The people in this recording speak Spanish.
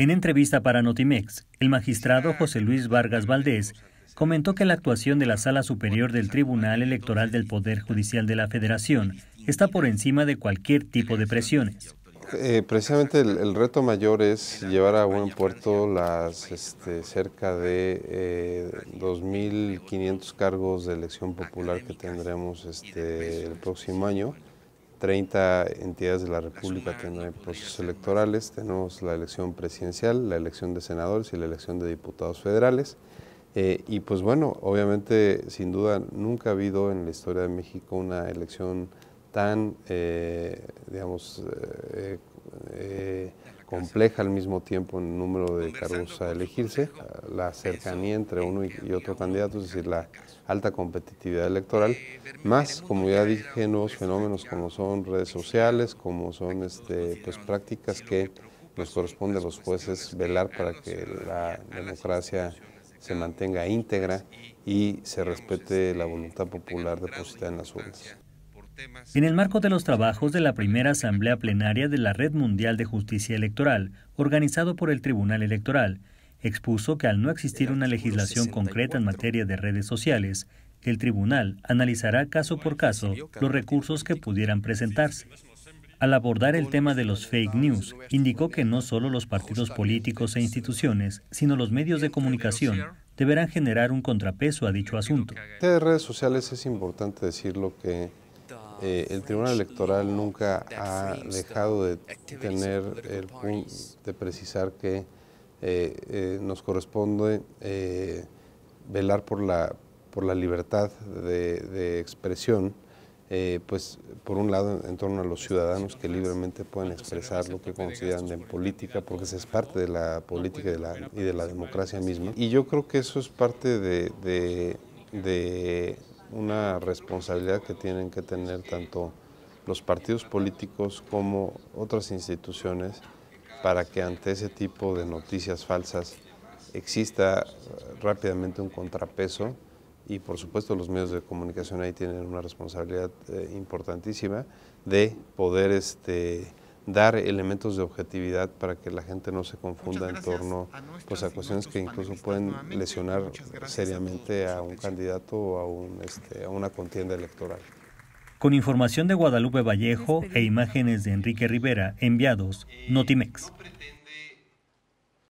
En entrevista para Notimex, el magistrado José Luis Vargas Valdés comentó que la actuación de la Sala Superior del Tribunal Electoral del Poder Judicial de la Federación está por encima de cualquier tipo de presiones. Eh, precisamente el, reto mayor es llevar a buen puerto las cerca de 2.500 eh, cargos de elección popular que tendremos este, el próximo año. 30 entidades de la República que no hay procesos electorales. Tenemos la elección presidencial, la elección de senadores y la elección de diputados federales. Eh, y pues bueno, obviamente, sin duda, nunca ha habido en la historia de México una elección tan, eh, digamos, eh, eh compleja al mismo tiempo en el número de cargos a elegirse, la cercanía entre uno y, otro candidato, es decir, la alta competitividad electoral, eh, más, como ya dije, nuevos fenómenos como son redes sociales, como son este, pues, prácticas que nos corresponde a los jueces velar para que la democracia se mantenga íntegra y se respete este, la voluntad popular depositada en las urnas. En el marco de los trabajos de la primera Asamblea Plenaria de la Red Mundial de Justicia Electoral, organizado por el Tribunal Electoral, expuso que al no existir una legislación concreta en materia de redes sociales, el tribunal analizará caso por pues, caso los recursos que pudieran presentarse. Al abordar el tema de los fake news, indicó que no solo los partidos políticos e instituciones, sino los medios de comunicación deberán generar un contrapeso a dicho asunto. De redes sociales es importante lo que eh, el Tribunal Electoral nunca ha dejado de tener el punto de precisar que eh, eh, nos corresponde velar por la, por la libertad de, expresión, pues por un lado en torno a los ciudadanos que libremente pueden expresar lo que consideran de política, porque esa es parte de la política y de la, y de la democracia misma. Y yo creo que eso es parte de una responsabilidad que tienen que tener tanto los partidos políticos como otras instituciones para que ante ese tipo de noticias falsas exista eh, rápidamente un contrapeso y por supuesto los medios de comunicación ahí tienen una responsabilidad eh, importantísima de poder este, dar elementos de objetividad para que la gente no se confunda en torno a pues, cuestiones que incluso pueden lesionar seriamente a un candidato o a, este, a una contienda electoral. Con información de Guadalupe Vallejo e imágenes de Enrique Rivera enviados eh, Notimex.